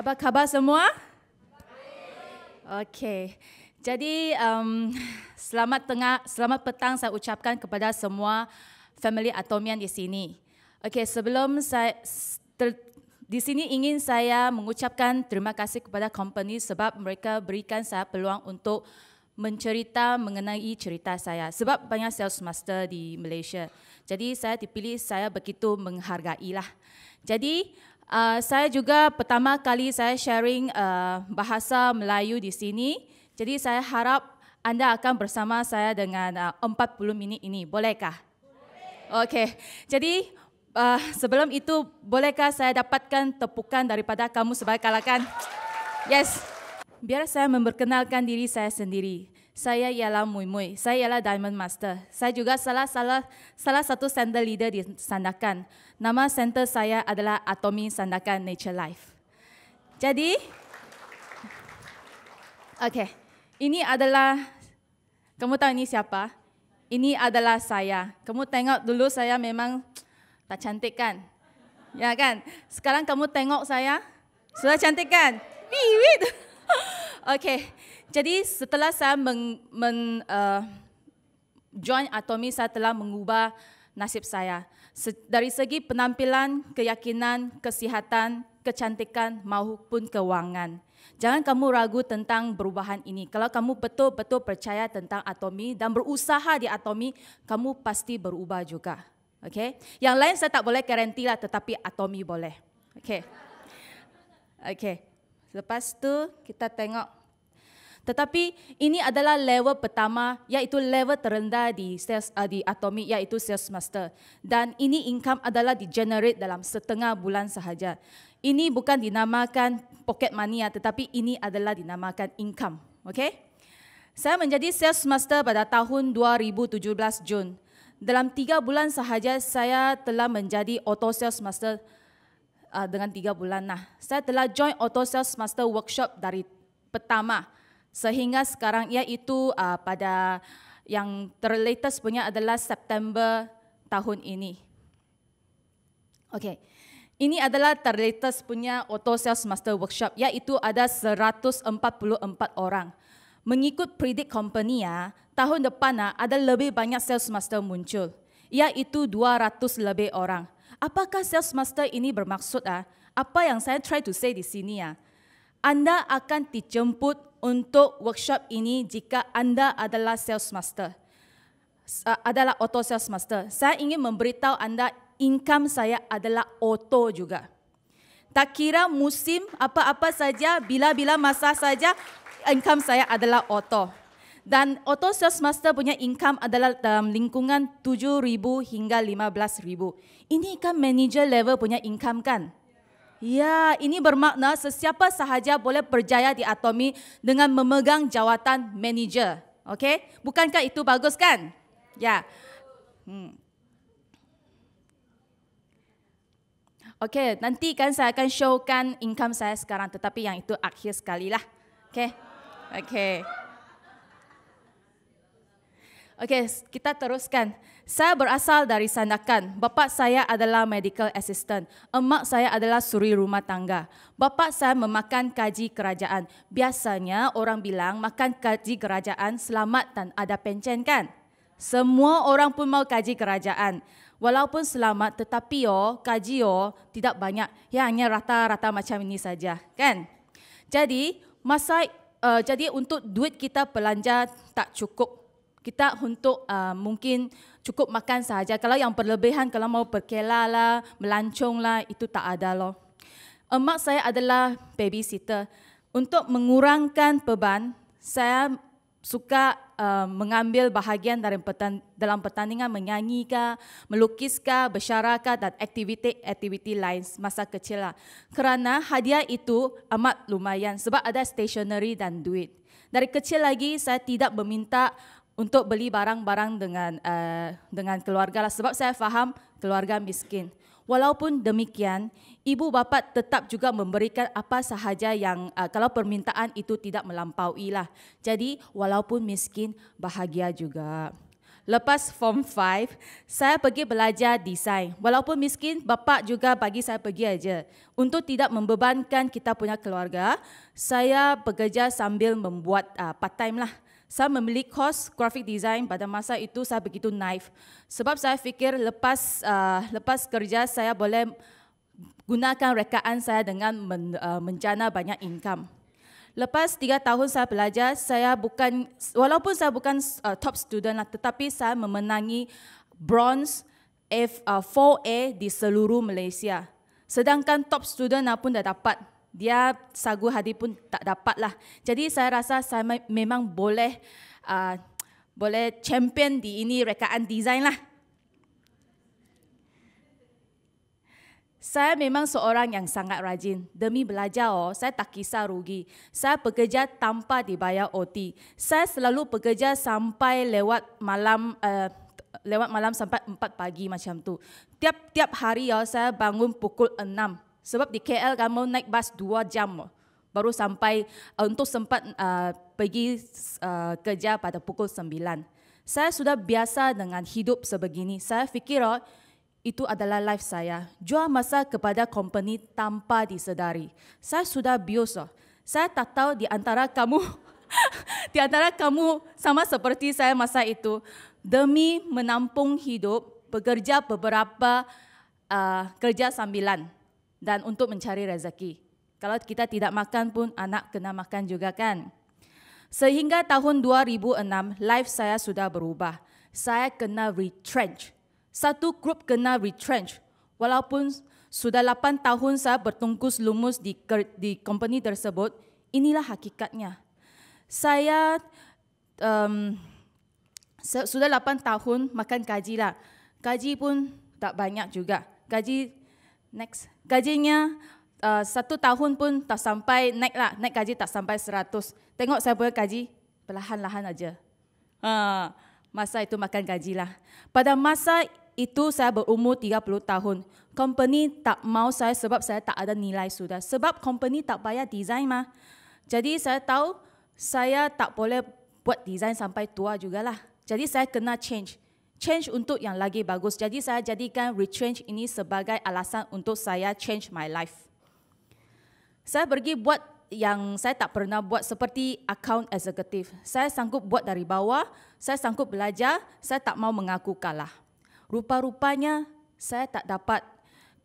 Apa khabar semua? Okey. Jadi um, selamat tengah selamat petang saya ucapkan kepada semua family Atomian di sini. Okey, sebelum saya ter, di sini ingin saya mengucapkan terima kasih kepada company sebab mereka berikan saya peluang untuk mencerita mengenai cerita saya sebab banyak sales master di Malaysia. Jadi saya dipilih saya begitu menghargailah. Jadi Uh, saya juga pertama kali saya sharing uh, bahasa Melayu di sini. Jadi saya harap anda akan bersama saya dengan ah, uh, 40 minit ini. Bolehkah? Okey. Jadi uh, sebelum itu, bolehkah saya dapatkan tepukan daripada kamu sebagai kalakan? Yes. Biar saya memperkenalkan diri saya sendiri saya ialah Mui Mui, saya ialah Diamond Master. Saya juga salah salah salah satu center leader di Sandakan. Nama center saya adalah Atomi Sandakan Nature Life. Jadi, okay, ini adalah, kamu tahu ini siapa? Ini adalah saya. Kamu tengok dulu saya memang tak cantik kan? Ya kan? Sekarang kamu tengok saya, sudah cantik kan? Wiwit! Okay, jadi setelah saya meng, meng, uh, join Atomi, saya telah mengubah nasib saya. Dari segi penampilan, keyakinan, kesihatan, kecantikan maupun kewangan. Jangan kamu ragu tentang perubahan ini. Kalau kamu betul-betul percaya tentang Atomi dan berusaha di Atomi, kamu pasti berubah juga. Okay? Yang lain saya tak boleh garanti lah, tetapi Atomi boleh. Okay. Okay. Lepas tu kita tengok tetapi ini adalah level pertama iaitu level terendah di sales uh, di atomic iaitu sales master dan ini income adalah di generate dalam setengah bulan sahaja. Ini bukan dinamakan pocket money ya, tetapi ini adalah dinamakan income. Okay? Saya menjadi sales master pada tahun 2017 Jun. Dalam tiga bulan sahaja saya telah menjadi auto sales master ah, dengan tiga bulan. Nah, saya telah join auto sales master workshop dari pertama sehingga sekarang iaitu uh, pada yang terlatest punya adalah September tahun ini. Okey. Ini adalah terlatest punya auto sales master workshop iaitu ada 144 orang. Mengikut predict company ya, tahun depan ya, ada lebih banyak sales master muncul iaitu 200 lebih orang. Apakah sales master ini bermaksud ah? Apa yang saya try to say di sini ya? Anda akan dijemput untuk workshop ini jika anda adalah sales master. Uh, adalah auto sales master. Saya ingin memberitahu anda income saya adalah auto juga. Tak kira musim apa-apa saja, bila-bila masa saja, income saya adalah auto. Dan auto sales master punya income adalah dalam lingkungan 7,000 hingga 15,000. Ini kan manager level punya income kan? Ya, ini bermakna sesiapa sahaja boleh berjaya di Atomi dengan memegang jawatan manager. Okey? Bukankah itu bagus kan? Ya. Hmm. Okey, nanti kan saya akan showkan income saya sekarang tetapi yang itu akhir sekali lah. Okey. Okey. Okey, kita teruskan. Saya berasal dari Sandakan. Bapa saya adalah medical assistant. Emak saya adalah suri rumah tangga. Bapa saya memakan kaji kerajaan. Biasanya orang bilang makan kaji kerajaan selamat dan ada pencen kan? Semua orang pun mau kaji kerajaan. Walaupun selamat tetapi yo oh, kaji yo oh, tidak banyak. Ya hanya rata-rata macam ini saja, kan? Jadi, masa uh, jadi untuk duit kita belanja tak cukup kita untuk uh, mungkin cukup makan saja. Kalau yang berlebihan, kalau mau berkelah lah, melancong lah, itu tak ada loh. Emak saya adalah babysitter. Untuk mengurangkan beban, saya suka uh, mengambil bahagian dari petan- dalam pertandingan menyanyi ka, melukis ka, bersyara ka dan aktiviti-aktiviti lain masa kecil lah. Kerana hadiah itu amat lumayan sebab ada stationery dan duit. Dari kecil lagi saya tidak meminta untuk beli barang-barang dengan uh, dengan keluarga lah sebab saya faham keluarga miskin. Walaupun demikian, ibu bapa tetap juga memberikan apa sahaja yang uh, kalau permintaan itu tidak melampaui lah. Jadi walaupun miskin bahagia juga. Lepas form 5, saya pergi belajar desain. Walaupun miskin, bapa juga bagi saya pergi aja untuk tidak membebankan kita punya keluarga. Saya bekerja sambil membuat uh, part time lah. Saya membeli kos graphic design pada masa itu saya begitu naif. Sebab saya fikir lepas uh, lepas kerja saya boleh gunakan rekaan saya dengan men, uh, menjana banyak income. Lepas tiga tahun saya belajar, saya bukan walaupun saya bukan uh, top student lah, tetapi saya memenangi bronze F, 4A uh, di seluruh Malaysia. Sedangkan top student lah pun dah dapat dia sagu hadi pun tak dapat lah. Jadi saya rasa saya memang boleh uh, boleh champion di ini rekaan design lah. Saya memang seorang yang sangat rajin. Demi belajar, oh, saya tak kisah rugi. Saya bekerja tanpa dibayar OT. Saya selalu bekerja sampai lewat malam uh, lewat malam sampai 4 pagi macam tu. Tiap-tiap hari oh, saya bangun pukul 6. Sebab di KL kamu naik bas dua jam baru sampai uh, untuk sempat uh, pergi uh, kerja pada pukul sembilan. Saya sudah biasa dengan hidup sebegini. Saya fikir oh, itu adalah life saya. Jual masa kepada company tanpa disedari. Saya sudah biasa. Oh. Saya tak tahu di antara kamu di antara kamu sama seperti saya masa itu demi menampung hidup bekerja beberapa uh, kerja sambilan dan untuk mencari rezeki. Kalau kita tidak makan pun anak kena makan juga kan. Sehingga tahun 2006 life saya sudah berubah. Saya kena retrench. Satu grup kena retrench. Walaupun sudah 8 tahun saya bertungkus lumus di di company tersebut, inilah hakikatnya. Saya um, sudah 8 tahun makan kaji lah. Kaji pun tak banyak juga. Kaji Next. Gajinya uh, satu tahun pun tak sampai naik lah. Naik gaji tak sampai seratus. Tengok saya punya gaji, perlahan-lahan aja. Ha, masa itu makan gaji lah. Pada masa itu saya berumur 30 tahun. Company tak mau saya sebab saya tak ada nilai sudah. Sebab company tak bayar design mah. Jadi saya tahu saya tak boleh buat design sampai tua juga lah. Jadi saya kena change change untuk yang lagi bagus. Jadi saya jadikan retrench ini sebagai alasan untuk saya change my life. Saya pergi buat yang saya tak pernah buat seperti account executive. Saya sanggup buat dari bawah, saya sanggup belajar, saya tak mau mengaku kalah. Rupa-rupanya saya tak dapat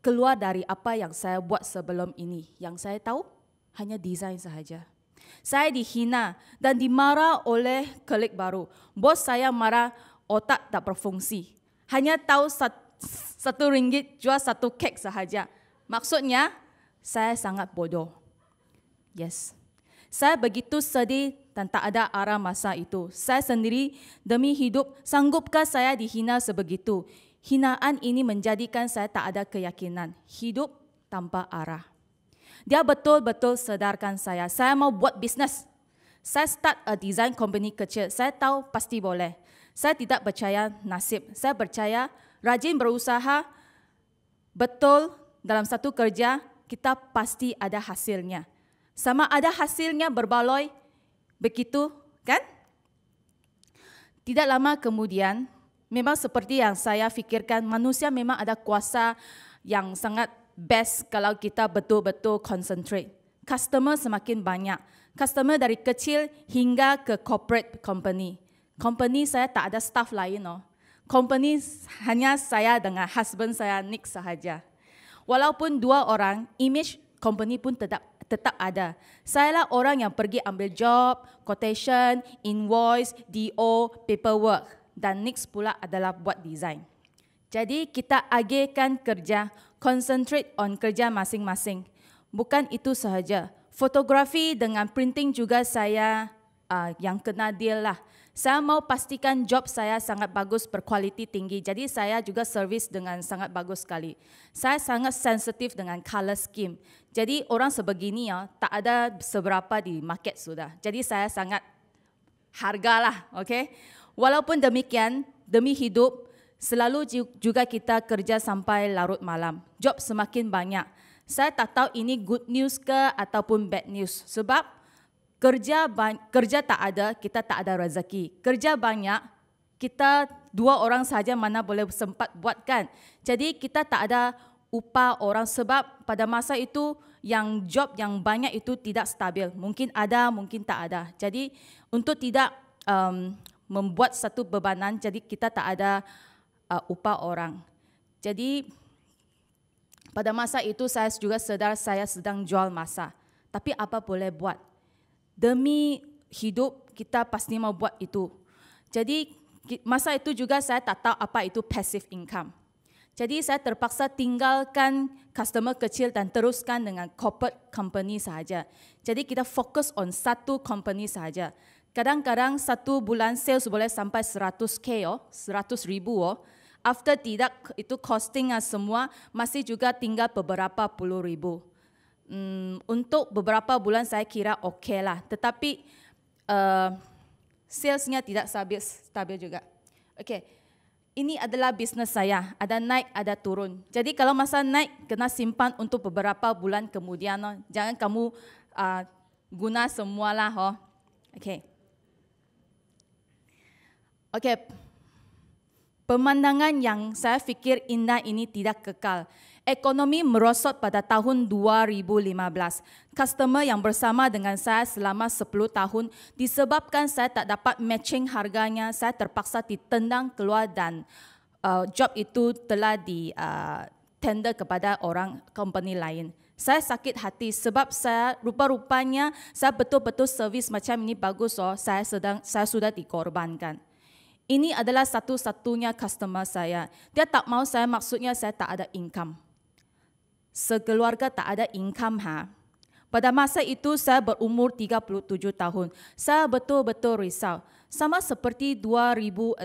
keluar dari apa yang saya buat sebelum ini. Yang saya tahu hanya desain sahaja. Saya dihina dan dimarah oleh kolek baru. Bos saya marah otak tak berfungsi. Hanya tahu satu ringgit jual satu kek sahaja. Maksudnya, saya sangat bodoh. Yes. Saya begitu sedih dan tak ada arah masa itu. Saya sendiri demi hidup, sanggupkah saya dihina sebegitu? Hinaan ini menjadikan saya tak ada keyakinan. Hidup tanpa arah. Dia betul-betul sedarkan saya. Saya mau buat bisnes. Saya start a design company kecil. Saya tahu pasti boleh. Saya tidak percaya nasib. Saya percaya rajin berusaha betul dalam satu kerja kita pasti ada hasilnya. Sama ada hasilnya berbaloi begitu kan? Tidak lama kemudian memang seperti yang saya fikirkan manusia memang ada kuasa yang sangat best kalau kita betul-betul concentrate. Customer semakin banyak. Customer dari kecil hingga ke corporate company company saya tak ada staff lain. no. Oh. Company hanya saya dengan husband saya, Nick sahaja. Walaupun dua orang, image company pun tetap tetap ada. Saya lah orang yang pergi ambil job, quotation, invoice, DO, paperwork. Dan Nick pula adalah buat design. Jadi kita agihkan kerja, concentrate on kerja masing-masing. Bukan itu sahaja. Fotografi dengan printing juga saya uh, yang kena deal lah. Saya mau pastikan job saya sangat bagus, berkualiti tinggi. Jadi saya juga servis dengan sangat bagus sekali. Saya sangat sensitif dengan color scheme. Jadi orang sebegini ya, tak ada seberapa di market sudah. Jadi saya sangat hargalah, okay? Walaupun demikian, demi hidup, selalu juga kita kerja sampai larut malam. Job semakin banyak. Saya tak tahu ini good news ke ataupun bad news. Sebab kerja kerja tak ada kita tak ada rezeki kerja banyak kita dua orang saja mana boleh sempat buatkan jadi kita tak ada upah orang sebab pada masa itu yang job yang banyak itu tidak stabil mungkin ada mungkin tak ada jadi untuk tidak um, membuat satu bebanan jadi kita tak ada uh, upah orang jadi pada masa itu saya juga sedar saya sedang jual masa tapi apa boleh buat demi hidup kita pasti mau buat itu. Jadi masa itu juga saya tak tahu apa itu passive income. Jadi saya terpaksa tinggalkan customer kecil dan teruskan dengan corporate company saja. Jadi kita fokus on satu company saja. Kadang-kadang satu bulan sales boleh sampai 100k oh, 100 ribu oh. After tidak itu costing semua masih juga tinggal beberapa puluh ribu um, untuk beberapa bulan saya kira okey lah. Tetapi uh, salesnya tidak stabil, stabil juga. Okey, ini adalah bisnes saya. Ada naik, ada turun. Jadi kalau masa naik, kena simpan untuk beberapa bulan kemudian. Oh. Jangan kamu uh, guna semualah. Oh. Okey. Okey. Pemandangan yang saya fikir indah ini tidak kekal ekonomi merosot pada tahun 2015. Customer yang bersama dengan saya selama 10 tahun disebabkan saya tak dapat matching harganya, saya terpaksa ditendang keluar dan uh, job itu telah di uh, tender kepada orang company lain. Saya sakit hati sebab saya rupa-rupanya saya betul-betul servis macam ini bagus oh saya sedang saya sudah dikorbankan. Ini adalah satu-satunya customer saya. Dia tak mau saya maksudnya saya tak ada income sekeluarga tak ada income ha. Pada masa itu saya berumur 37 tahun. Saya betul-betul risau. Sama seperti 2006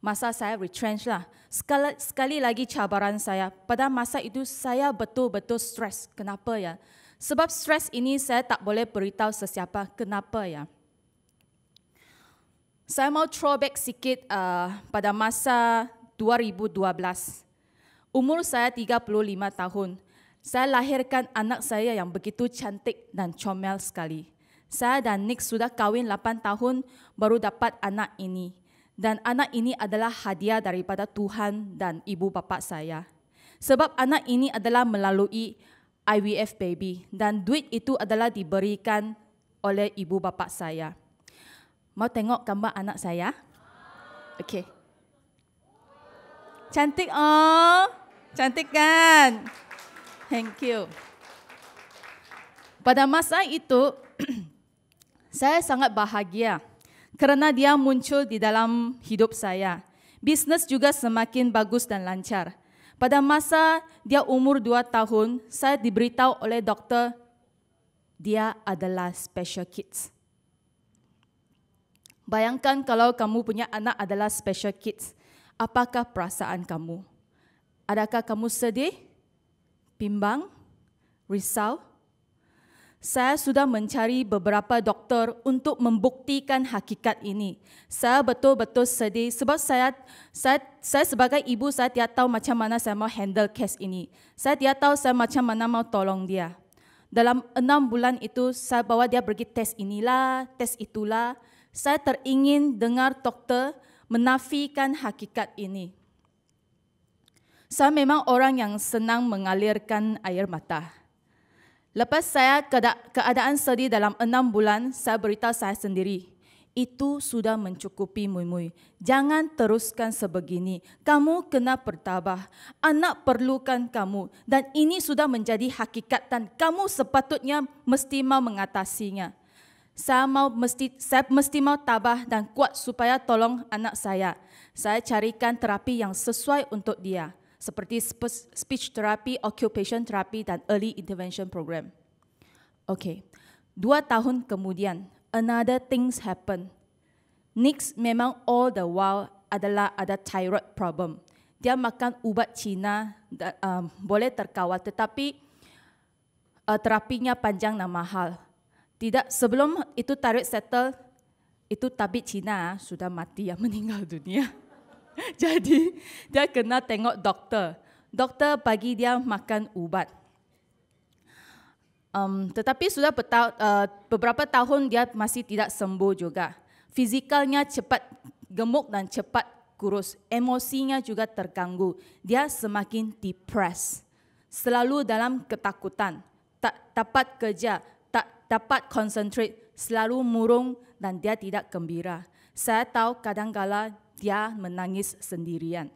masa saya retrench lah. Sekali, sekali lagi cabaran saya. Pada masa itu saya betul-betul stres. Kenapa ya? Sebab stres ini saya tak boleh beritahu sesiapa. Kenapa ya? Saya mau throwback sikit uh, pada masa 2012. Umur saya 35 tahun saya lahirkan anak saya yang begitu cantik dan comel sekali. Saya dan Nick sudah kahwin 8 tahun baru dapat anak ini. Dan anak ini adalah hadiah daripada Tuhan dan ibu bapa saya. Sebab anak ini adalah melalui IVF baby dan duit itu adalah diberikan oleh ibu bapa saya. Mau tengok gambar anak saya? Okey. Cantik oh. Cantik kan? Thank you. Pada masa itu, saya sangat bahagia kerana dia muncul di dalam hidup saya. Bisnes juga semakin bagus dan lancar. Pada masa dia umur dua tahun, saya diberitahu oleh doktor dia adalah special kids. Bayangkan kalau kamu punya anak adalah special kids. Apakah perasaan kamu? Adakah kamu sedih? bimbang, risau. Saya sudah mencari beberapa doktor untuk membuktikan hakikat ini. Saya betul-betul sedih sebab saya, saya saya sebagai ibu saya tidak tahu macam mana saya mau handle kes ini. Saya tidak tahu saya macam mana mau tolong dia. Dalam enam bulan itu saya bawa dia pergi tes inilah, tes itulah. Saya teringin dengar doktor menafikan hakikat ini saya memang orang yang senang mengalirkan air mata. Lepas saya keadaan sedih dalam enam bulan, saya beritahu saya sendiri, itu sudah mencukupi Mui-Mui. Jangan teruskan sebegini. Kamu kena bertabah. Anak perlukan kamu. Dan ini sudah menjadi hakikat dan kamu sepatutnya mesti mau mengatasinya. Saya mau mesti saya mesti mau tabah dan kuat supaya tolong anak saya. Saya carikan terapi yang sesuai untuk dia seperti speech therapy, occupation therapy dan early intervention program. Okay, dua tahun kemudian, another things happen. Nix memang all the while adalah ada thyroid problem. Dia makan ubat Cina dan um, boleh terkawal, tetapi uh, terapinya panjang dan mahal. Tidak sebelum itu thyroid settle, itu tabit Cina ah, sudah mati yang meninggal dunia. Jadi dia kena tengok doktor. Doktor bagi dia makan ubat. Um, tetapi sudah peta- uh, beberapa tahun dia masih tidak sembuh juga. Fizikalnya cepat gemuk dan cepat kurus. Emosinya juga terganggu. Dia semakin depres. Selalu dalam ketakutan. Tak dapat kerja. Tak dapat konsentrate. Selalu murung dan dia tidak gembira. Saya tahu kadang-kadang dia menangis sendirian.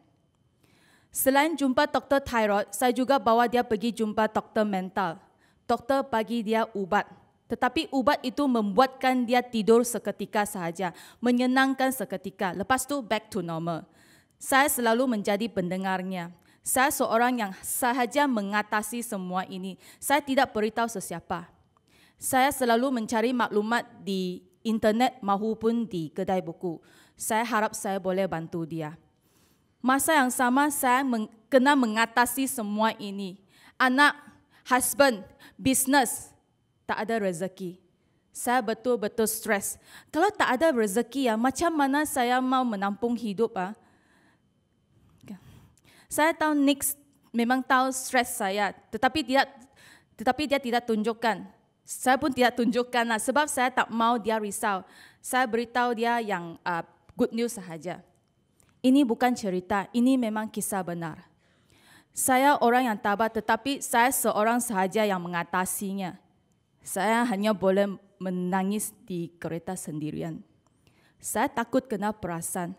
Selain jumpa doktor tiroid, saya juga bawa dia pergi jumpa doktor mental. Doktor bagi dia ubat. Tetapi ubat itu membuatkan dia tidur seketika sahaja, menyenangkan seketika. Lepas tu back to normal. Saya selalu menjadi pendengarnya. Saya seorang yang sahaja mengatasi semua ini. Saya tidak beritahu sesiapa. Saya selalu mencari maklumat di internet maupun di kedai buku saya harap saya boleh bantu dia. Masa yang sama saya meng, kena mengatasi semua ini. Anak, husband, business, tak ada rezeki. Saya betul-betul stres. Kalau tak ada rezeki ya, macam mana saya mau menampung hidup ah? Saya tahu Nick memang tahu stres saya, tetapi dia tetapi dia tidak tunjukkan. Saya pun tidak tunjukkan lah. sebab saya tak mau dia risau. Saya beritahu dia yang uh, good news sahaja. Ini bukan cerita, ini memang kisah benar. Saya orang yang tabah, tetapi saya seorang sahaja yang mengatasinya. Saya hanya boleh menangis di kereta sendirian. Saya takut kena perasan.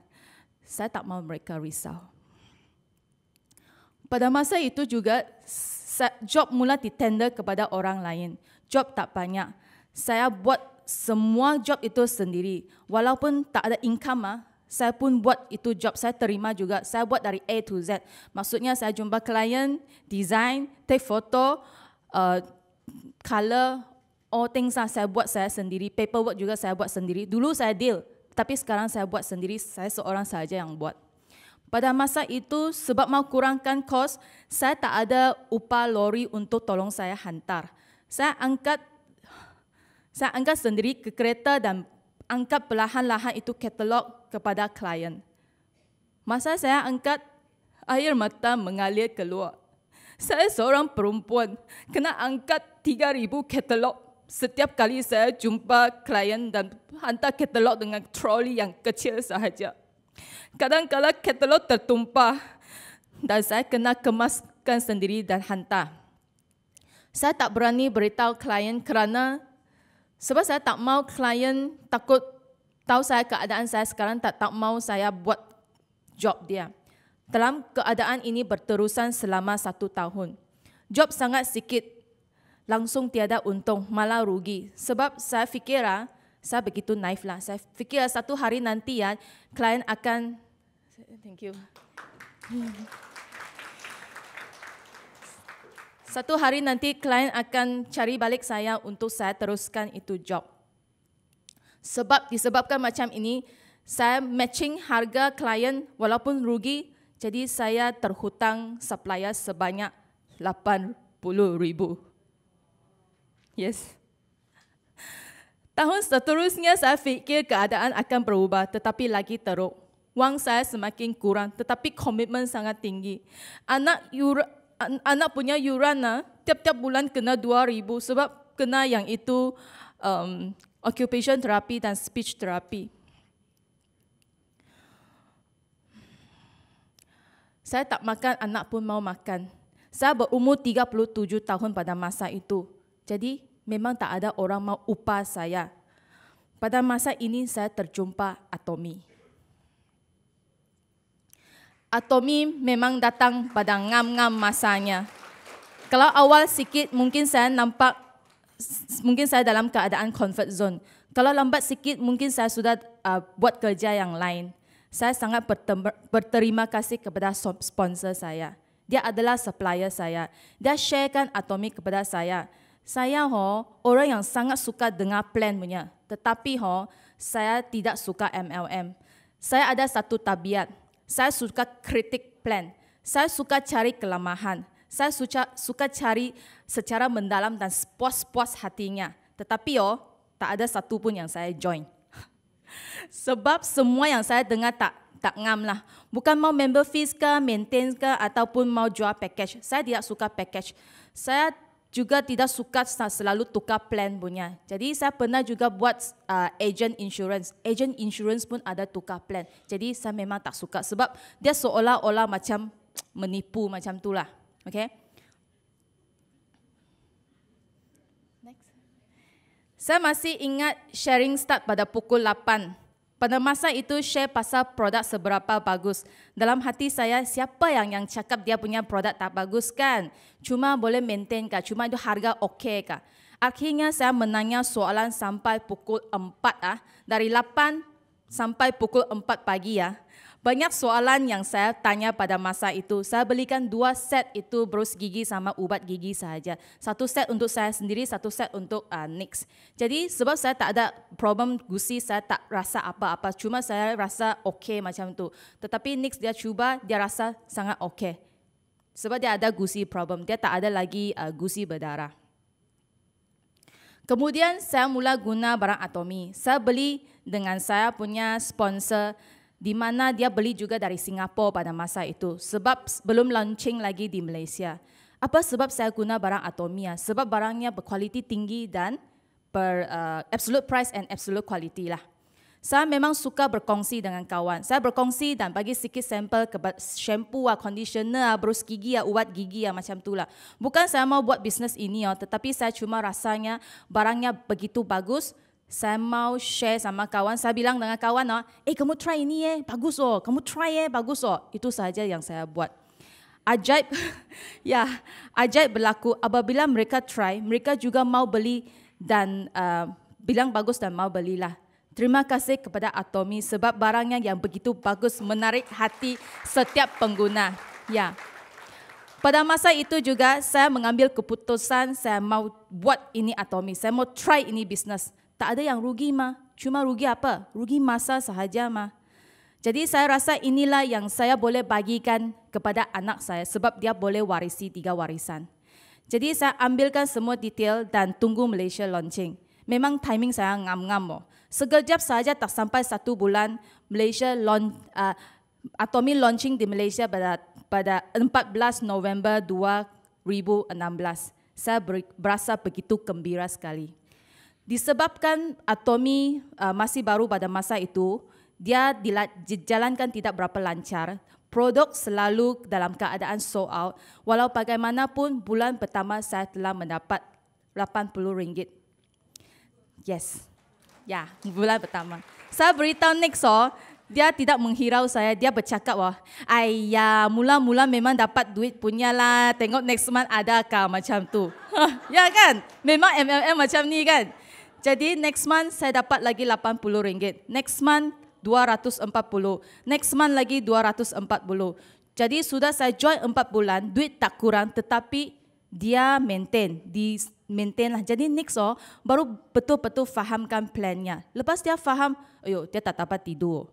Saya tak mahu mereka risau. Pada masa itu juga, job mula ditender kepada orang lain. Job tak banyak. Saya buat semua job itu sendiri. Walaupun tak ada income, ah, saya pun buat itu job saya terima juga. Saya buat dari A to Z. Maksudnya saya jumpa klien, design, take photo, uh, color, all things lah saya buat saya sendiri. Paperwork juga saya buat sendiri. Dulu saya deal, tapi sekarang saya buat sendiri. Saya seorang saja yang buat. Pada masa itu sebab mau kurangkan kos, saya tak ada upah lori untuk tolong saya hantar. Saya angkat saya angkat sendiri ke kereta dan angkat perlahan-lahan itu katalog kepada klien. Masa saya angkat, air mata mengalir keluar. Saya seorang perempuan, kena angkat 3,000 katalog setiap kali saya jumpa klien dan hantar katalog dengan troli yang kecil sahaja. Kadang-kadang katalog tertumpah dan saya kena kemaskan sendiri dan hantar. Saya tak berani beritahu klien kerana sebab saya tak mau klien takut tahu saya keadaan saya sekarang tak tak mau saya buat job dia. Dalam keadaan ini berterusan selama satu tahun. Job sangat sikit, langsung tiada untung, malah rugi. Sebab saya fikir, ah, saya begitu naif lah. Saya fikir satu hari nanti ya, klien akan... Thank you. Thank you satu hari nanti klien akan cari balik saya untuk saya teruskan itu job. Sebab disebabkan macam ini, saya matching harga klien walaupun rugi, jadi saya terhutang supplier sebanyak 80,000. Yes. Tahun seterusnya saya fikir keadaan akan berubah tetapi lagi teruk. Wang saya semakin kurang tetapi komitmen sangat tinggi. Anak Europe anak punya yuran lah, tiap-tiap bulan kena dua ribu sebab kena yang itu um, occupation therapy dan speech therapy. Saya tak makan, anak pun mau makan. Saya berumur 37 tahun pada masa itu. Jadi memang tak ada orang mau upah saya. Pada masa ini saya terjumpa atomi. Atomi memang datang pada ngam-ngam masanya. Kalau awal sikit mungkin saya nampak mungkin saya dalam keadaan comfort zone. Kalau lambat sikit mungkin saya sudah uh, buat kerja yang lain. Saya sangat berterima kasih kepada sponsor saya. Dia adalah supplier saya. Dia sharekan Atomi kepada saya. Saya ho orang yang sangat suka dengar plan punya. Tetapi ho saya tidak suka MLM. Saya ada satu tabiat saya suka kritik plan. Saya suka cari kelemahan. Saya suka, suka cari secara mendalam dan puas-puas hatinya. Tetapi oh, tak ada satu pun yang saya join. Sebab semua yang saya dengar tak tak ngam lah. Bukan mau member fees ke, maintain ke, ataupun mau jual package. Saya tidak suka package. Saya juga tidak suka selalu tukar plan punya. Jadi saya pernah juga buat uh, agent insurance. Agent insurance pun ada tukar plan. Jadi saya memang tak suka sebab dia seolah-olah macam menipu macam tu lah. Okay. Next. Saya masih ingat sharing start pada pukul 8. Pada masa itu share pasal produk seberapa bagus. Dalam hati saya siapa yang yang cakap dia punya produk tak bagus kan? Cuma boleh maintain kah? Cuma itu harga okey kah? Akhirnya saya menanya soalan sampai pukul 4 ah dari 8 sampai pukul 4 pagi ya. Banyak soalan yang saya tanya pada masa itu. Saya belikan dua set itu brush gigi sama ubat gigi saja. Satu set untuk saya sendiri, satu set untuk uh, Nix. Jadi sebab saya tak ada problem gusi, saya tak rasa apa-apa. Cuma saya rasa okey macam itu. Tetapi Nix dia cuba, dia rasa sangat okey. Sebab dia ada gusi problem, dia tak ada lagi uh, gusi berdarah. Kemudian saya mula guna barang atomi. Saya beli dengan saya punya sponsor di mana dia beli juga dari Singapura pada masa itu sebab belum launching lagi di Malaysia. Apa sebab saya guna barang Atomia? Sebab barangnya berkualiti tinggi dan ber uh, absolute price and absolute quality lah. Saya memang suka berkongsi dengan kawan. Saya berkongsi dan bagi sikit sampel ke shampoo, ah, conditioner, ah, brush gigi, ah, ubat gigi ah, macam lah. Bukan saya mau buat bisnes ini, oh, tetapi saya cuma rasanya barangnya begitu bagus, saya mau share sama kawan, saya bilang dengan kawan, ah, eh kamu try ini eh, bagus oh, kamu try eh, bagus oh. Itu saja yang saya buat. Ajaib, ya, ajaib berlaku apabila mereka try, mereka juga mau beli dan uh, bilang bagus dan mau belilah. Terima kasih kepada Atomi sebab barangnya yang begitu bagus menarik hati setiap pengguna. Ya. Pada masa itu juga saya mengambil keputusan saya mau buat ini Atomi, saya mau try ini bisnes tak ada yang rugi mah. Cuma rugi apa? Rugi masa sahaja mah. Jadi saya rasa inilah yang saya boleh bagikan kepada anak saya sebab dia boleh warisi tiga warisan. Jadi saya ambilkan semua detail dan tunggu Malaysia launching. Memang timing saya ngam-ngam. Oh. Sekejap saja tak sampai satu bulan Malaysia launch, uh, Atomi launching di Malaysia pada pada 14 November 2016. Saya berasa begitu gembira sekali. Disebabkan atomi uh, masih baru pada masa itu, dia dijalankan tidak berapa lancar. Produk selalu dalam keadaan sold out. Walau bagaimanapun, bulan pertama saya telah mendapat RM80. Yes. Ya, yeah, bulan pertama. Saya beritahu next, oh, dia tidak menghirau saya. Dia bercakap, wah, oh, ayah, mula-mula memang dapat duit punya lah. Tengok next month ada kah macam tu. ya kan? Memang MLM macam ni kan? Jadi next month saya dapat lagi RM80. Next month 240. Next month lagi 240. Jadi sudah saya join 4 bulan, duit tak kurang tetapi dia maintain, di maintain lah. Jadi next oh, baru betul-betul fahamkan plannya. Lepas dia faham, ayo dia tak dapat tidur.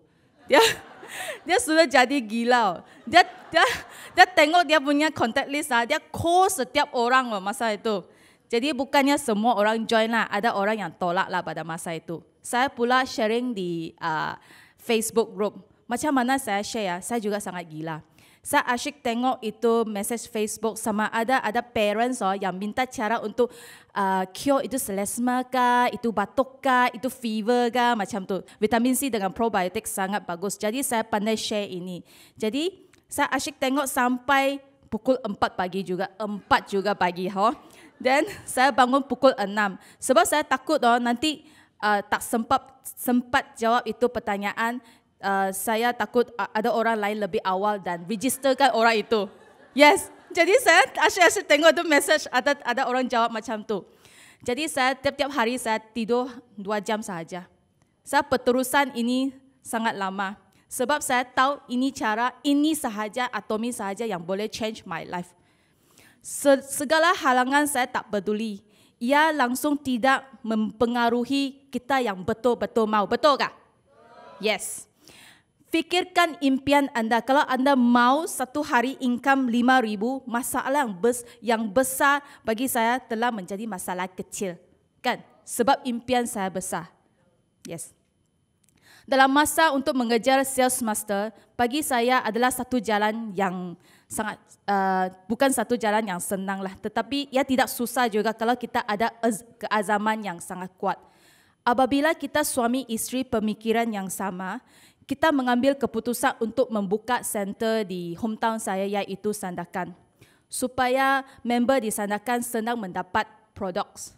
Dia dia sudah jadi gila. Oh. Dia, dia, dia tengok dia punya contact list, ah. dia call setiap orang oh, masa itu. Jadi bukannya semua orang join lah, ada orang yang tolak lah pada masa itu. Saya pula sharing di uh, Facebook group. Macam mana saya share ya, saya juga sangat gila. Saya asyik tengok itu message Facebook sama ada ada parents oh, yang minta cara untuk uh, cure itu selesma ka, itu batuk ka, itu fever ka macam tu. Vitamin C dengan probiotik sangat bagus. Jadi saya pandai share ini. Jadi saya asyik tengok sampai pukul 4 pagi juga, 4 juga pagi. Oh. Then saya bangun pukul 6 sebab saya takut oh nanti uh, tak sempat sempat jawab itu pertanyaan uh, saya takut uh, ada orang lain lebih awal dan registerkan orang itu. Yes. Jadi saya asyik-asyik tengok tu message ada ada orang jawab macam tu. Jadi saya tiap-tiap hari saya tidur 2 jam sahaja. Saya peterusan ini sangat lama. Sebab saya tahu ini cara, ini sahaja atomi sahaja yang boleh change my life segala halangan saya tak peduli. Ia langsung tidak mempengaruhi kita yang betul-betul mau. Betulkah? Yes. Fikirkan impian anda. Kalau anda mau satu hari income RM5,000, masalah yang besar bagi saya telah menjadi masalah kecil. Kan? Sebab impian saya besar. Yes dalam masa untuk mengejar sales master bagi saya adalah satu jalan yang sangat uh, bukan satu jalan yang senang lah tetapi ia tidak susah juga kalau kita ada keazaman yang sangat kuat apabila kita suami isteri pemikiran yang sama kita mengambil keputusan untuk membuka center di hometown saya iaitu Sandakan supaya member di Sandakan senang mendapat products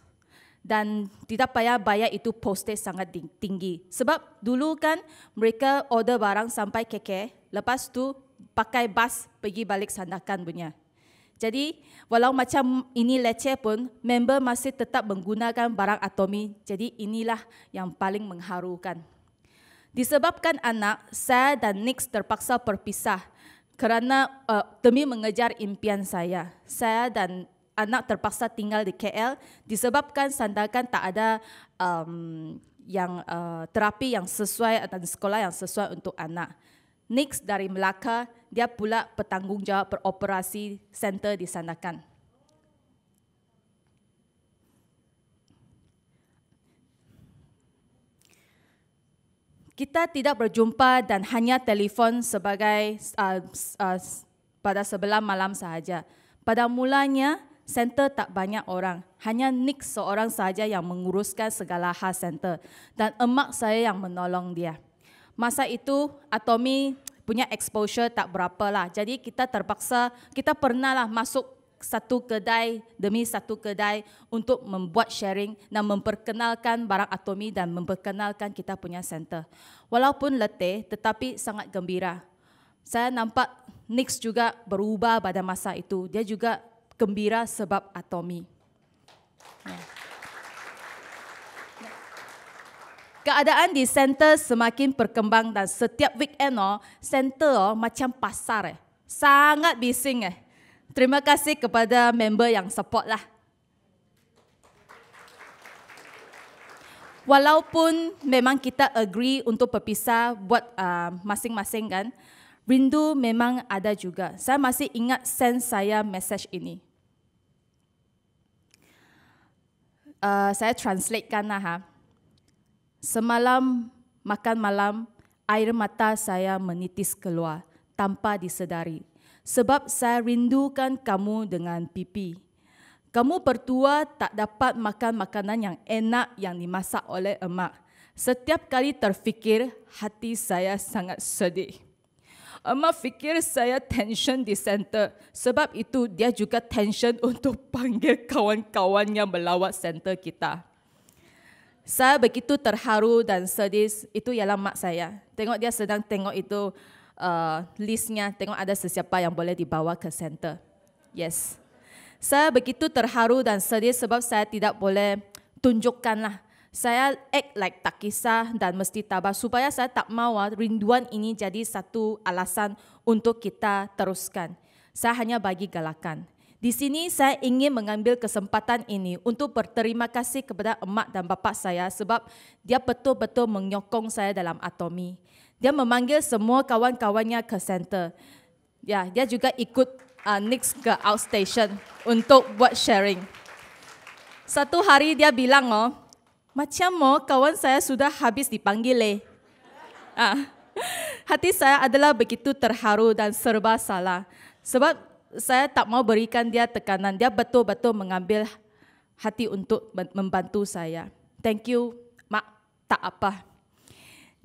dan tidak payah bayar itu postage sangat tinggi. Sebab dulu kan mereka order barang sampai KK, lepas tu pakai bas pergi balik sandakan punya. Jadi walau macam ini leceh pun, member masih tetap menggunakan barang atomi. Jadi inilah yang paling mengharukan. Disebabkan anak, saya dan Nix terpaksa berpisah kerana uh, demi mengejar impian saya. Saya dan anak terpaksa tinggal di KL disebabkan sandakan tak ada um, yang uh, terapi yang sesuai atau sekolah yang sesuai untuk anak. Next dari Melaka, dia pula bertanggungjawab beroperasi center di sandakan. Kita tidak berjumpa dan hanya telefon sebagai uh, uh, pada sebelah malam sahaja. Pada mulanya, center tak banyak orang. Hanya Nick seorang saja yang menguruskan segala hal center. Dan emak saya yang menolong dia. Masa itu, Atomi punya exposure tak berapa lah. Jadi kita terpaksa, kita pernah lah masuk satu kedai demi satu kedai untuk membuat sharing dan memperkenalkan barang Atomi dan memperkenalkan kita punya center. Walaupun letih tetapi sangat gembira. Saya nampak Nick juga berubah pada masa itu. Dia juga gembira sebab atomi. Ya. Keadaan di center semakin berkembang dan setiap weekend oh, center oh, macam pasar eh. Sangat bising eh. Terima kasih kepada member yang support lah. Walaupun memang kita agree untuk berpisah buat uh, masing-masing kan, rindu memang ada juga. Saya masih ingat send saya message ini. uh, saya translatekan lah ha. Semalam makan malam air mata saya menitis keluar tanpa disedari sebab saya rindukan kamu dengan pipi. Kamu bertua tak dapat makan makanan yang enak yang dimasak oleh emak. Setiap kali terfikir, hati saya sangat sedih. Emma fikir saya tension di center. Sebab itu dia juga tension untuk panggil kawan-kawan yang melawat center kita. Saya begitu terharu dan sedih. Itu ialah mak saya. Tengok dia sedang tengok itu uh, listnya. Tengok ada sesiapa yang boleh dibawa ke center. Yes. Saya begitu terharu dan sedih sebab saya tidak boleh tunjukkanlah. lah saya act like tak kisah dan mesti tabah supaya saya tak mahu ah, rinduan ini jadi satu alasan untuk kita teruskan. Saya hanya bagi galakan. Di sini saya ingin mengambil kesempatan ini untuk berterima kasih kepada emak dan bapa saya sebab dia betul-betul menyokong saya dalam atomi. Dia memanggil semua kawan-kawannya ke center. Ya, dia juga ikut uh, Nix ke outstation untuk buat sharing. Satu hari dia bilang, oh, macam mo kawan saya sudah habis dipanggil leh. Ah. Hati saya adalah begitu terharu dan serba salah. Sebab saya tak mau berikan dia tekanan. Dia betul-betul mengambil hati untuk membantu saya. Thank you, Mak. Tak apa.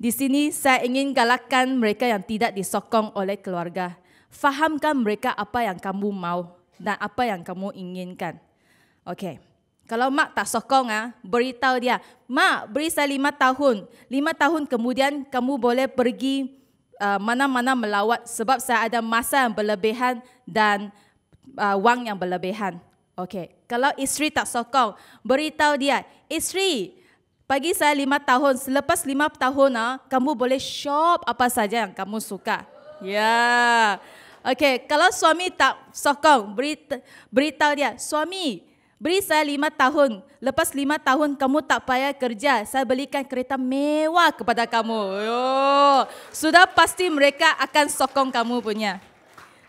Di sini saya ingin galakkan mereka yang tidak disokong oleh keluarga. Fahamkan mereka apa yang kamu mau dan apa yang kamu inginkan. Okay. Kalau mak tak sokong, ah, beritahu dia, mak beri saya lima tahun. Lima tahun kemudian kamu boleh pergi uh, mana-mana melawat sebab saya ada masa yang berlebihan dan uh, wang yang berlebihan. Okay. Kalau isteri tak sokong, beritahu dia, isteri, bagi saya lima tahun, selepas lima tahun, ah, kamu boleh shop apa saja yang kamu suka. Ya. Yeah. Okay. kalau suami tak sokong, beritahu dia, suami, Beri saya lima tahun. Lepas lima tahun kamu tak payah kerja. Saya belikan kereta mewah kepada kamu. Yo. Sudah pasti mereka akan sokong kamu punya.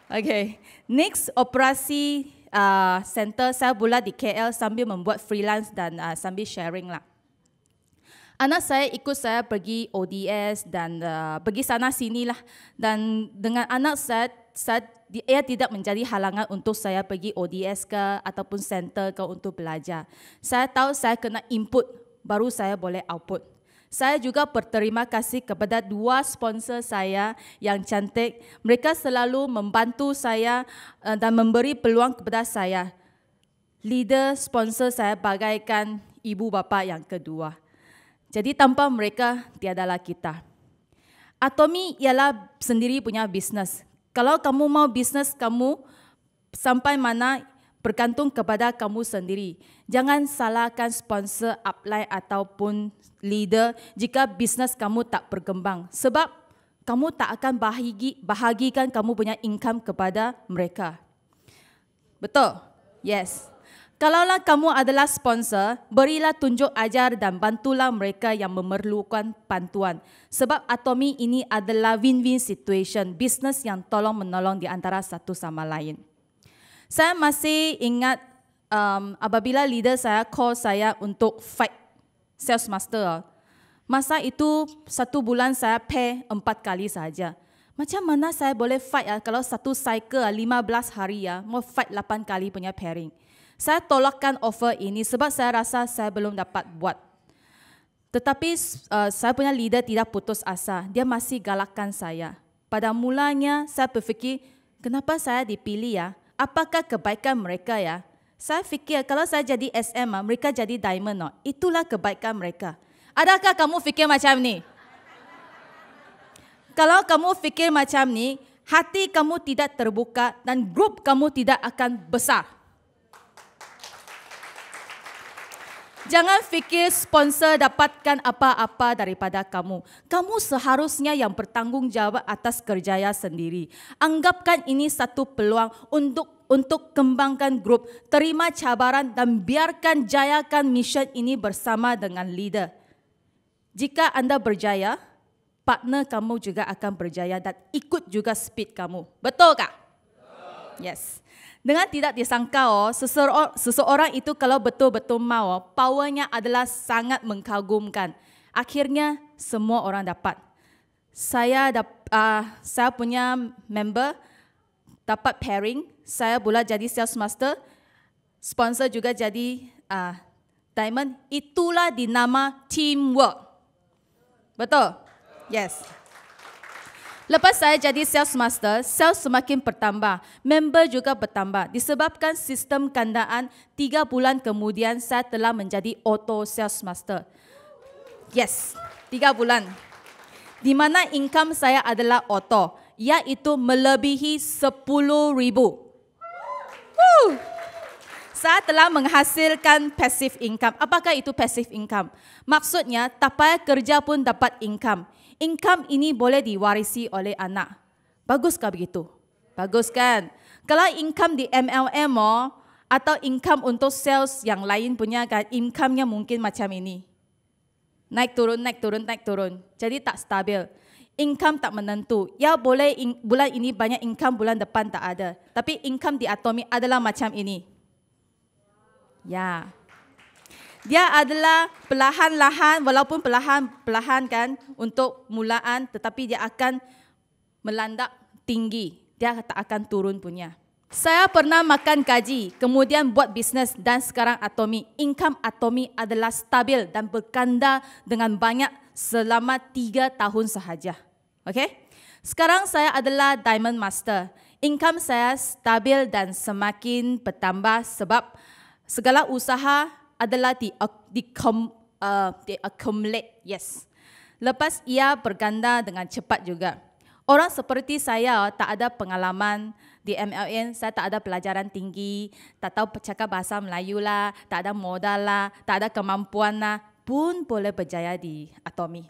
Okay. Next operasi uh, center saya bula di KL sambil membuat freelance dan uh, sambil sharing lah. Anak saya ikut saya pergi ODS dan uh, pergi sana sini lah. Dan dengan anak saya, saya ia tidak menjadi halangan untuk saya pergi ODS ke ataupun center ke untuk belajar. Saya tahu saya kena input baru saya boleh output. Saya juga berterima kasih kepada dua sponsor saya yang cantik. Mereka selalu membantu saya eh, dan memberi peluang kepada saya. Leader sponsor saya bagaikan ibu bapa yang kedua. Jadi tanpa mereka tiadalah kita. Atomi ialah sendiri punya bisnes. Kalau kamu mau bisnes kamu sampai mana bergantung kepada kamu sendiri. Jangan salahkan sponsor, upline ataupun leader jika bisnes kamu tak berkembang. Sebab kamu tak akan bahagi, bahagikan kamu punya income kepada mereka. Betul? Yes. Kalaulah kamu adalah sponsor, berilah tunjuk ajar dan bantulah mereka yang memerlukan bantuan. Sebab Atomi ini adalah win-win situation, bisnes yang tolong menolong di antara satu sama lain. Saya masih ingat um, apabila leader saya call saya untuk fight sales master. Masa itu satu bulan saya pay empat kali saja. Macam mana saya boleh fight ya kalau satu cycle 15 ah, hari ya, mau fight 8 kali punya pairing saya tolakkan offer ini sebab saya rasa saya belum dapat buat. Tetapi uh, saya punya leader tidak putus asa, dia masih galakkan saya. Pada mulanya saya berfikir, kenapa saya dipilih ya? Apakah kebaikan mereka ya? Saya fikir kalau saya jadi SM, ah, mereka jadi diamond. Oh. Itulah kebaikan mereka. Adakah kamu fikir macam ni? kalau kamu fikir macam ni, hati kamu tidak terbuka dan grup kamu tidak akan besar. Jangan fikir sponsor dapatkan apa-apa daripada kamu. Kamu seharusnya yang bertanggungjawab atas kerjaya sendiri. Anggapkan ini satu peluang untuk untuk kembangkan grup, terima cabaran dan biarkan jayakan mission ini bersama dengan leader. Jika anda berjaya, partner kamu juga akan berjaya dan ikut juga speed kamu. Betul kah? Yes. Dengan tidak disangka oh, seseorang itu kalau betul-betul mau, oh, powernya adalah sangat mengkagumkan. Akhirnya semua orang dapat. Saya dapat uh, saya punya member dapat pairing, saya boleh jadi sales master, sponsor juga jadi uh, diamond. Itulah dinama teamwork. Betul? Yes. Yes. Lepas saya jadi sales master, sales semakin bertambah. Member juga bertambah. Disebabkan sistem kandaan, tiga bulan kemudian saya telah menjadi auto sales master. Yes, tiga bulan. Di mana income saya adalah auto, iaitu melebihi RM10,000. Saya telah menghasilkan passive income. Apakah itu passive income? Maksudnya, tak payah kerja pun dapat income income ini boleh diwarisi oleh anak. Baguskah begitu? Bagus kan? Kalau income di MLM oh, atau income untuk sales yang lain punya kan, income-nya mungkin macam ini. Naik turun, naik turun, naik turun. Jadi tak stabil. Income tak menentu. Ya boleh in, bulan ini banyak income, bulan depan tak ada. Tapi income di Atomic adalah macam ini. Ya. Yeah dia adalah perlahan-lahan walaupun perlahan-perlahan kan untuk mulaan tetapi dia akan melandak tinggi. Dia tak akan turun punya. Saya pernah makan gaji, kemudian buat bisnes dan sekarang atomi. Income atomi adalah stabil dan berkanda dengan banyak selama tiga tahun sahaja. Okay? Sekarang saya adalah diamond master. Income saya stabil dan semakin bertambah sebab segala usaha adalah di di kom uh, di accumulate yes. Lepas ia berganda dengan cepat juga. Orang seperti saya tak ada pengalaman di MLN, saya tak ada pelajaran tinggi, tak tahu cakap bahasa Melayu lah, tak ada modal lah, tak ada kemampuan lah, pun boleh berjaya di Atomi.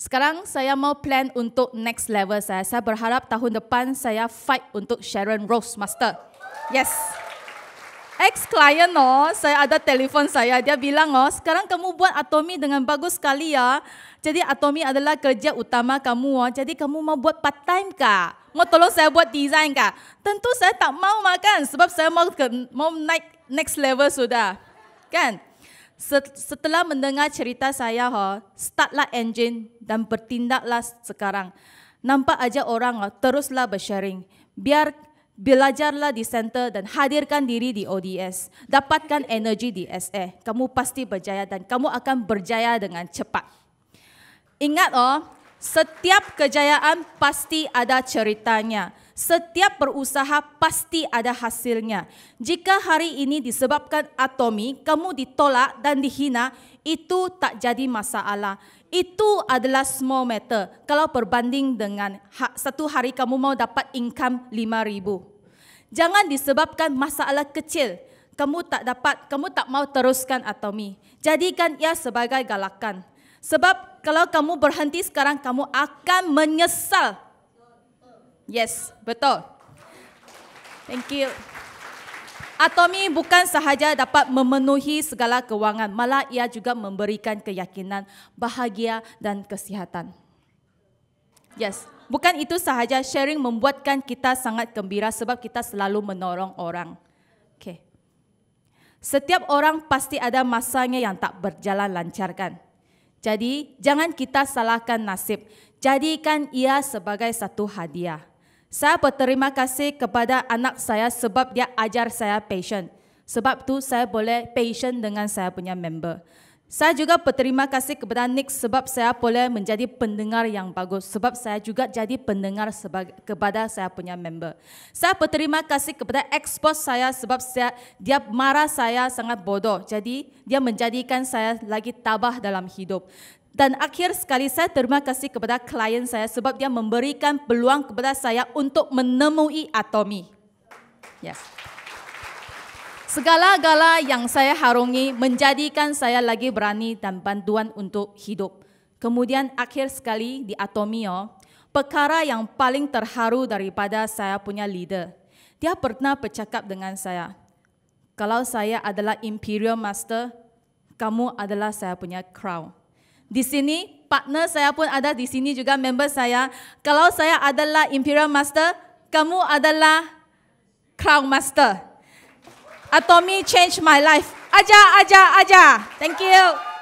Sekarang saya mau plan untuk next level saya. Saya berharap tahun depan saya fight untuk Sharon Rose Master. Yes. Yes ex-client no, oh, saya ada telefon saya, dia bilang oh, sekarang kamu buat atomi dengan bagus sekali ya. Jadi atomi adalah kerja utama kamu oh. Jadi kamu mau buat part time ka, Mau tolong saya buat desain ka? Tentu saya tak mau makan sebab saya mau ke, mau naik next level sudah. Kan? Setelah mendengar cerita saya, startlah engine dan bertindaklah sekarang. Nampak aja orang, teruslah bersharing. Biar belajarlah di center dan hadirkan diri di ODS. Dapatkan energi di SA. Kamu pasti berjaya dan kamu akan berjaya dengan cepat. Ingat oh, Setiap kejayaan pasti ada ceritanya. Setiap berusaha pasti ada hasilnya. Jika hari ini disebabkan atomi, kamu ditolak dan dihina, itu tak jadi masalah. Itu adalah small matter kalau berbanding dengan ha-, satu hari kamu mau dapat income lima ribu, Jangan disebabkan masalah kecil. Kamu tak dapat, kamu tak mau teruskan atomi. Jadikan ia sebagai galakan. Sebab kalau kamu berhenti sekarang, kamu akan menyesal. Yes, betul. Thank you. Atomi bukan sahaja dapat memenuhi segala kewangan, malah ia juga memberikan keyakinan, bahagia dan kesihatan. Yes, bukan itu sahaja sharing membuatkan kita sangat gembira sebab kita selalu menolong orang. Okay. Setiap orang pasti ada masanya yang tak berjalan lancar kan? Jadi, jangan kita salahkan nasib. Jadikan ia sebagai satu hadiah. Saya berterima kasih kepada anak saya sebab dia ajar saya patient. Sebab tu saya boleh patient dengan saya punya member. Saya juga berterima kasih kepada Nick sebab saya boleh menjadi pendengar yang bagus. Sebab saya juga jadi pendengar sebagai, kepada saya punya member. Saya berterima kasih kepada ekspos saya sebab saya, dia marah saya sangat bodoh. Jadi dia menjadikan saya lagi tabah dalam hidup. Dan akhir sekali saya terima kasih kepada klien saya sebab dia memberikan peluang kepada saya untuk menemui Atomi. Yes. Yeah segala-gala yang saya harungi menjadikan saya lagi berani dan bantuan untuk hidup. Kemudian akhir sekali di Atomio, perkara yang paling terharu daripada saya punya leader. Dia pernah bercakap dengan saya, kalau saya adalah Imperial Master, kamu adalah saya punya crown. Di sini, partner saya pun ada di sini juga, member saya. Kalau saya adalah Imperial Master, kamu adalah Crown Master. Atomy changed my life. Aja, Aja, Aja. Thank you.